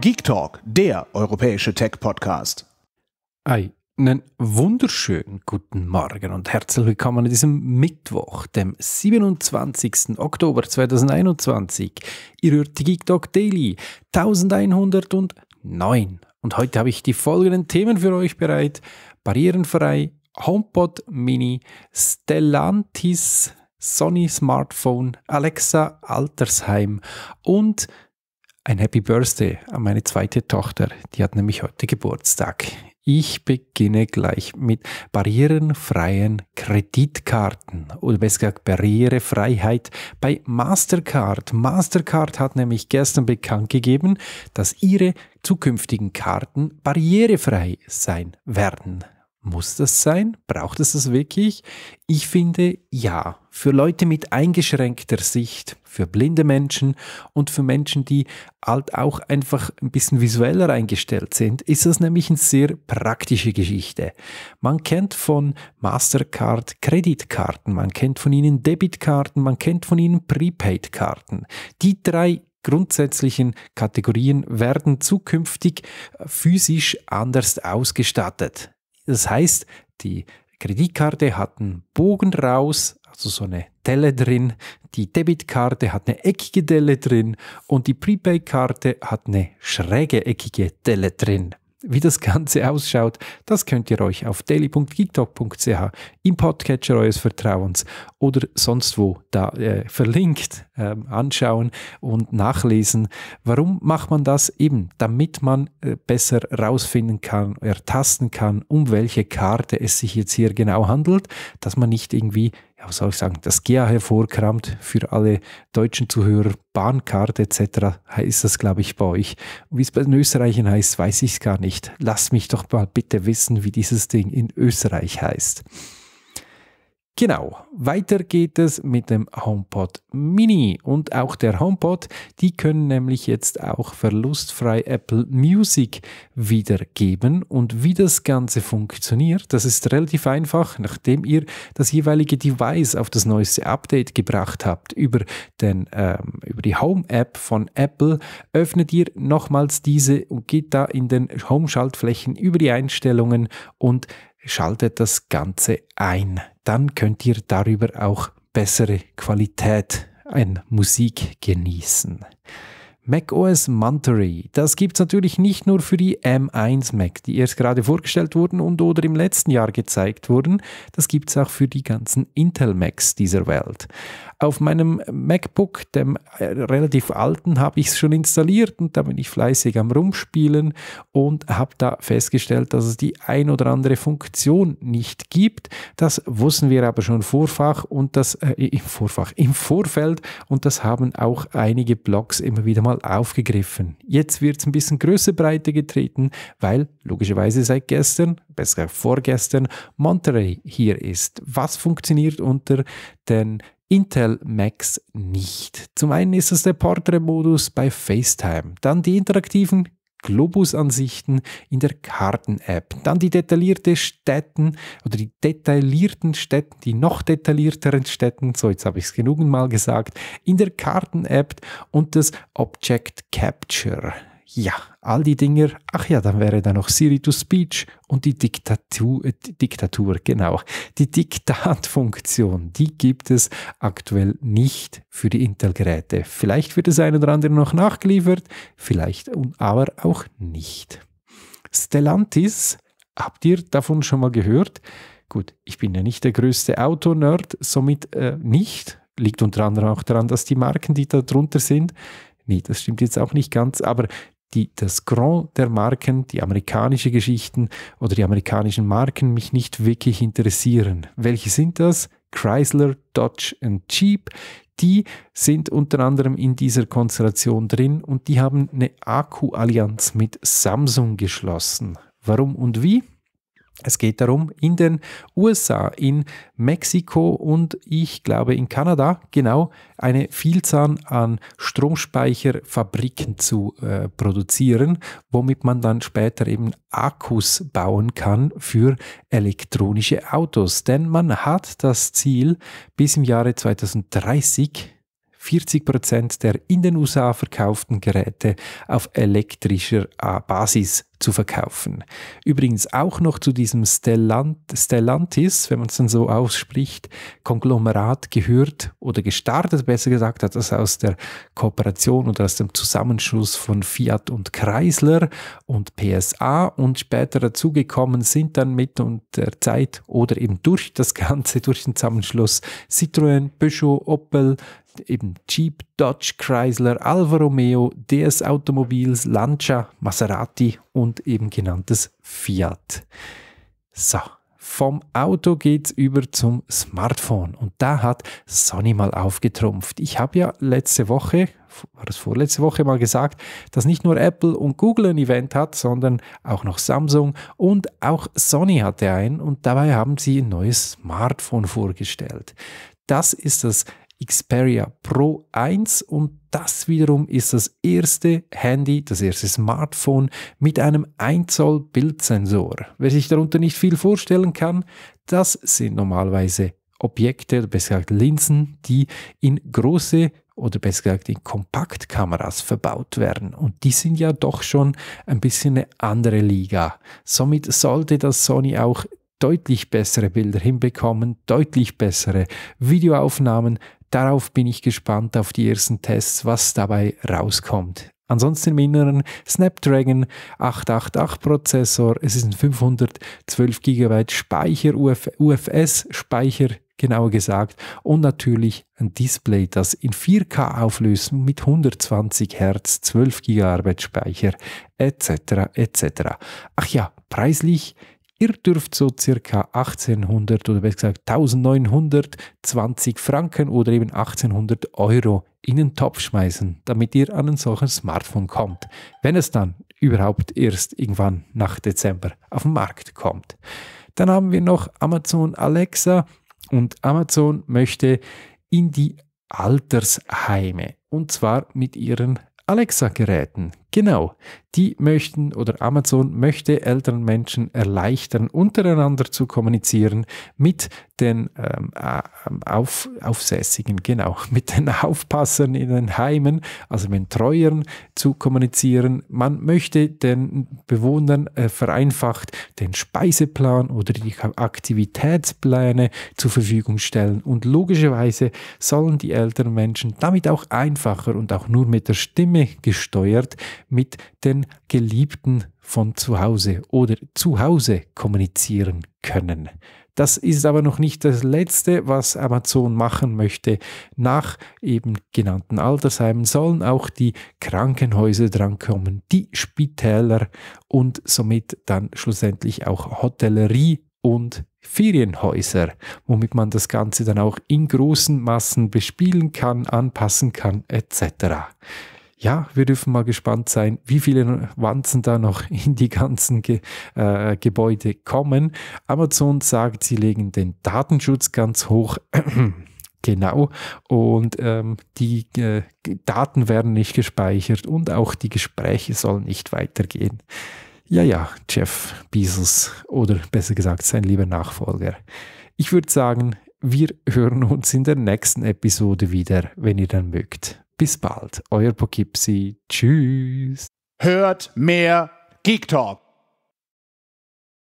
Geek Talk, der europäische Tech-Podcast. einen wunderschönen guten Morgen und herzlich willkommen an diesem Mittwoch, dem 27. Oktober 2021. Ihr hört die Geek Talk Daily 1109. Und heute habe ich die folgenden Themen für euch bereit: Barrierenfrei, HomePod Mini, Stellantis, Sony Smartphone, Alexa Altersheim und ein Happy Birthday an meine zweite Tochter. Die hat nämlich heute Geburtstag. Ich beginne gleich mit barrierenfreien Kreditkarten oder besser gesagt Barrierefreiheit bei Mastercard. Mastercard hat nämlich gestern bekannt gegeben, dass ihre zukünftigen Karten barrierefrei sein werden. Muss das sein? Braucht es das wirklich? Ich finde ja. Für Leute mit eingeschränkter Sicht, für blinde Menschen und für Menschen, die halt auch einfach ein bisschen visueller eingestellt sind, ist das nämlich eine sehr praktische Geschichte. Man kennt von Mastercard Kreditkarten, man kennt von ihnen Debitkarten, man kennt von ihnen Prepaid-Karten. Die drei grundsätzlichen Kategorien werden zukünftig äh, physisch anders ausgestattet. Das heißt, die Kreditkarte hat einen Bogen raus, also so eine Delle drin, die Debitkarte hat eine eckige Delle drin und die Prepaid-Karte hat eine schräge eckige Delle drin. Wie das Ganze ausschaut, das könnt ihr euch auf daily.geektalk.ch im Podcatcher eures Vertrauens oder sonst wo da äh, verlinkt äh, anschauen und nachlesen. Warum macht man das? Eben, damit man äh, besser rausfinden kann, ertasten kann, um welche Karte es sich jetzt hier genau handelt, dass man nicht irgendwie was soll ich sagen, das GEA hervorkramt für alle deutschen Zuhörer, Bahnkarte etc. heißt das, glaube ich, bei euch. Wie es bei den Österreichern heißt, weiß ich es gar nicht. Lasst mich doch mal bitte wissen, wie dieses Ding in Österreich heißt. Genau, weiter geht es mit dem HomePod Mini und auch der HomePod, die können nämlich jetzt auch verlustfrei Apple Music wiedergeben und wie das Ganze funktioniert, das ist relativ einfach, nachdem ihr das jeweilige Device auf das neueste Update gebracht habt über, den, ähm, über die Home-App von Apple, öffnet ihr nochmals diese und geht da in den Home-Schaltflächen über die Einstellungen und schaltet das Ganze ein. Dann könnt ihr darüber auch bessere Qualität in Musik genießen macOS Monterey. Das gibt es natürlich nicht nur für die M1 Mac, die erst gerade vorgestellt wurden und oder im letzten Jahr gezeigt wurden. Das gibt es auch für die ganzen Intel Macs dieser Welt. Auf meinem MacBook, dem äh, relativ alten, habe ich es schon installiert und da bin ich fleißig am Rumspielen und habe da festgestellt, dass es die ein oder andere Funktion nicht gibt. Das wussten wir aber schon vorfach und das äh, im Vorfach, im Vorfeld und das haben auch einige Blogs immer wieder mal nochmal aufgegriffen. Jetzt wird es ein bisschen größer breite getreten, weil logischerweise seit gestern, besser vorgestern, Monterey hier ist. Was funktioniert unter den Intel Max nicht. Zum einen ist es der Portrait-Modus bei FaceTime, dann die interaktiven Globusansichten in der Karten-App. Dann die detaillierte Städten oder die detaillierten Städten, die noch detaillierteren Städten, so jetzt habe ich es genug mal gesagt, in der Karten-App und das Object Capture ja, all die Dinger, ach ja, dann wäre da noch Siri to Speech und die Diktatur, äh, Diktatur, genau, die Diktatfunktion, die gibt es aktuell nicht für die Intel-Geräte. Vielleicht wird das ein oder andere noch nachgeliefert, vielleicht aber auch nicht. Stellantis, habt ihr davon schon mal gehört? Gut, ich bin ja nicht der größte Autonerd, somit äh, nicht. Liegt unter anderem auch daran, dass die Marken, die da drunter sind, Nee, das stimmt jetzt auch nicht ganz, aber die, das Grand der Marken, die amerikanische Geschichten oder die amerikanischen Marken mich nicht wirklich interessieren. Welche sind das? Chrysler, Dodge und Jeep. Die sind unter anderem in dieser Konstellation drin und die haben eine Akku-Allianz mit Samsung geschlossen. Warum und wie? Es geht darum, in den USA, in Mexiko und ich glaube in Kanada genau eine Vielzahl an Stromspeicherfabriken zu äh, produzieren, womit man dann später eben Akkus bauen kann für elektronische Autos. Denn man hat das Ziel, bis im Jahre 2030 40 Prozent der in den USA verkauften Geräte auf elektrischer äh, Basis zu verkaufen. Übrigens auch noch zu diesem Stellant, Stellantis, wenn man es dann so ausspricht, Konglomerat gehört oder gestartet, besser gesagt, hat das aus der Kooperation oder aus dem Zusammenschluss von Fiat und Chrysler und PSA und später dazugekommen sind dann mit und der Zeit oder eben durch das Ganze, durch den Zusammenschluss Citroën, Peugeot, Opel, eben Jeep, Dodge, Chrysler, Alfa Romeo, DS Automobils, Lancia, Maserati und eben genanntes Fiat. So, vom Auto geht's über zum Smartphone und da hat Sony mal aufgetrumpft. Ich habe ja letzte Woche, war das vorletzte Woche mal gesagt, dass nicht nur Apple und Google ein Event hat, sondern auch noch Samsung und auch Sony hatte ein und dabei haben sie ein neues Smartphone vorgestellt. Das ist das Xperia Pro 1 und das wiederum ist das erste Handy, das erste Smartphone mit einem 1 Zoll Bildsensor. Wer sich darunter nicht viel vorstellen kann, das sind normalerweise Objekte, oder besser gesagt Linsen, die in große oder besser gesagt in Kompaktkameras verbaut werden. Und die sind ja doch schon ein bisschen eine andere Liga. Somit sollte das Sony auch deutlich bessere Bilder hinbekommen, deutlich bessere Videoaufnahmen, Darauf bin ich gespannt auf die ersten Tests, was dabei rauskommt. Ansonsten im Inneren Snapdragon 888 Prozessor, es ist ein 512 GB Speicher, Uf UFS-Speicher genauer gesagt, und natürlich ein Display, das in 4K Auflösung mit 120 Hertz, 12 GB Speicher etc. etc. Ach ja, preislich Ihr dürft so circa 1800 oder besser gesagt 1920 Franken oder eben 1800 Euro in den Topf schmeißen, damit ihr an ein solches Smartphone kommt, wenn es dann überhaupt erst irgendwann nach Dezember auf den Markt kommt. Dann haben wir noch Amazon Alexa und Amazon möchte in die Altersheime und zwar mit ihren Alexa-Geräten Genau, die möchten oder Amazon möchte älteren Menschen erleichtern, untereinander zu kommunizieren mit den ähm, äh, ähm auf, Aufsässigen, genau, mit den Aufpassern in den Heimen, also mit den Treuern zu kommunizieren. Man möchte den Bewohnern äh, vereinfacht den Speiseplan oder die Aktivitätspläne zur Verfügung stellen und logischerweise sollen die älteren Menschen damit auch einfacher und auch nur mit der Stimme gesteuert mit den Geliebten von zu Hause oder zu Hause kommunizieren können. Das ist aber noch nicht das Letzte, was Amazon machen möchte. Nach eben genannten Altersheimen sollen auch die Krankenhäuser drankommen, die Spitäler und somit dann schlussendlich auch Hotellerie und Ferienhäuser, womit man das Ganze dann auch in großen Massen bespielen kann, anpassen kann etc ja, wir dürfen mal gespannt sein, wie viele Wanzen da noch in die ganzen Ge äh, Gebäude kommen. Amazon sagt, sie legen den Datenschutz ganz hoch. Genau. Und ähm, die äh, Daten werden nicht gespeichert und auch die Gespräche sollen nicht weitergehen. Ja, ja, Jeff Bezos oder besser gesagt sein lieber Nachfolger. Ich würde sagen, wir hören uns in der nächsten Episode wieder, wenn ihr dann mögt. Bis bald, euer Poughkeepsie. Tschüss. Hört mehr Geek Talk.